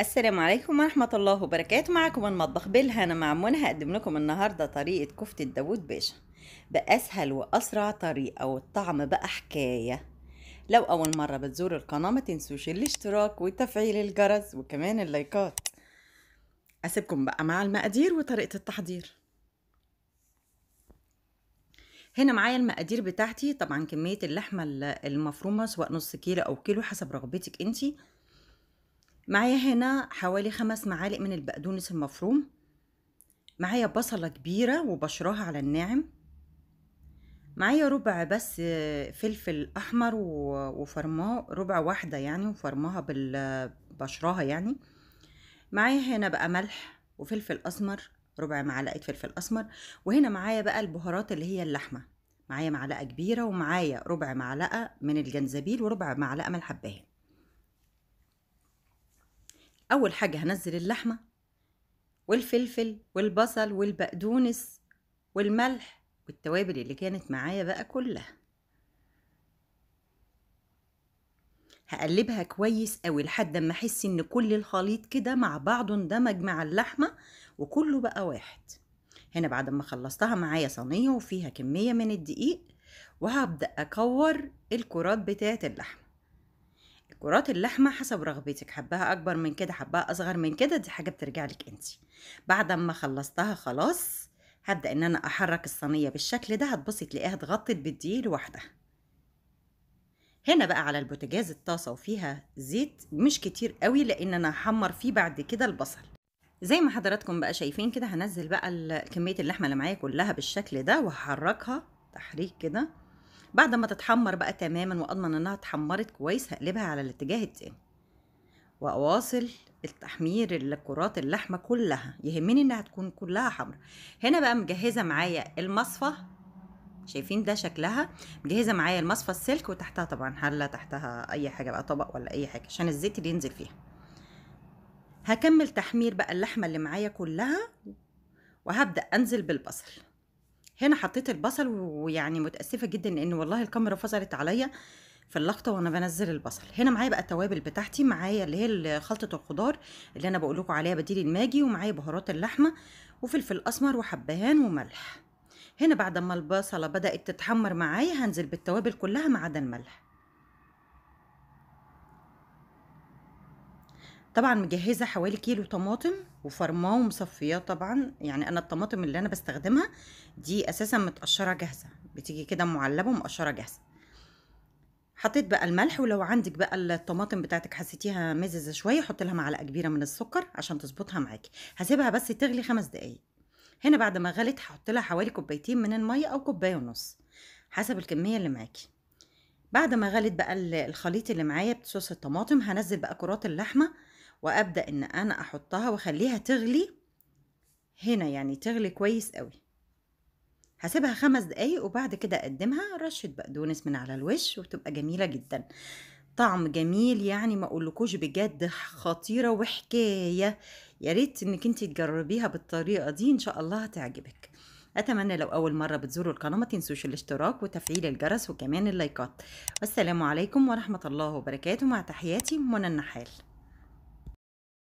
السلام عليكم ورحمة الله وبركاته معكم المطبخ بالهنا مع منى هقدم لكم النهاردة طريقة كفتة داوود باشا بأسهل وأسرع طريقة والطعم بقى حكاية لو أول مرة بتزور القناة ما تنسوش الاشتراك وتفعيل الجرس وكمان اللايكات أسيبكم بقى مع المقادير وطريقة التحضير هنا معايا المقادير بتاعتي طبعا كمية اللحمة المفرومة سواء نص كيلو أو كيلو حسب رغبتك انتي معايا هنا حوالي خمس معالق من البقدونس المفروم معايا بصلة كبيرة وبشراها على الناعم معايا ربع بس فلفل أحمر وفرماه ربع واحدة يعني وفرماها بشراها يعني معايا هنا بقى ملح وفلفل أسمر ربع معلقة فلفل أسمر وهنا معايا بقى البهارات اللي هي اللحمة معايا معلقة كبيرة ومعايا ربع معلقة من الجنزبيل وربع معلقة من الحبهان أول حاجة هنزل اللحمة والفلفل والبصل والبقدونس والملح والتوابل اللي كانت معايا بقى كلها هقلبها كويس قوي لحد ما احس ان كل الخليط كده مع بعضه اندمج مع اللحمه وكله بقى واحد هنا بعد ما خلصتها معايا صينيه وفيها كميه من الدقيق وهبدا اكور الكرات بتاعه اللحمه كرات اللحمة حسب رغبتك حباها أكبر من كده حباها أصغر من كده دي حاجة بترجع لك أنت بعد ما خلصتها خلاص هبدأ إن أنا أحرك الصينية بالشكل ده هتبصي تلاقيها اتغطت بالدقيق لوحدها هنا بقى على البوتجاز الطاسة وفيها زيت مش كتير قوي لأن أنا هحمر فيه بعد كده البصل زي ما حضراتكم بقى شايفين كده هنزل بقى كمية اللحمة اللي معايا كلها بالشكل ده وهحركها تحريك كده بعد ما تتحمر بقى تماما واضمن انها اتحمرت كويس هقلبها على الاتجاه التاني واواصل التحمير الكرات اللحمه كلها يهمني انها تكون كلها حمرا هنا بقى مجهزه معايا المصفى شايفين ده شكلها مجهزه معايا المصفى السلك وتحتها طبعا حله تحتها اي حاجه بقى طبق ولا اي حاجه عشان الزيت اللي ينزل فيها هكمل تحمير بقى اللحمه اللي معايا كلها وهبدا انزل بالبصل هنا حطيت البصل ويعني متأسفة جدا لأن والله الكاميرا فصلت عليا في اللقطة وأنا بنزل البصل هنا معايا بقى التوابل بتاعتي معايا اللي هي خلطة الخضار اللي أنا بقول لكم عليها بديل الماجي ومعايا بهارات اللحمة وفلفل أسمر وحبهان وملح هنا بعد ما البصلة بدأت تتحمر معايا هنزل بالتوابل كلها ما عدا الملح طبعا مجهزه حوالي كيلو طماطم وفرماه ومصفياه طبعا يعني انا الطماطم اللي انا بستخدمها دي اساسا متقشره جاهزه بتيجي كده معلبه ومقشره جاهزه حطيت بقى الملح ولو عندك بقى الطماطم بتاعتك حسيتيها مززه شويه حطي لها معلقه كبيره من السكر عشان تظبطها معاكي هسيبها بس تغلي خمس دقايق هنا بعد ما غلت هحط لها حوالي كوبايتين من الميه او كوبايه ونص حسب الكميه اللي معاكي بعد ما غلت بقى الخليط اللي معايا بصوص الطماطم هنزل بقى كرات اللحمه وابدا ان انا احطها واخليها تغلي هنا يعني تغلي كويس قوي هسيبها خمس دقايق وبعد كده اقدمها رشه بقدونس من على الوش وتبقى جميله جدا طعم جميل يعني ما اقولكوش بجد خطيره وحكايه يا ريت انك انت تجربيها بالطريقه دي ان شاء الله هتعجبك اتمنى لو اول مره بتزوروا القناه ما تنسوش الاشتراك وتفعيل الجرس وكمان اللايكات والسلام عليكم ورحمه الله وبركاته مع تحياتي منى النحال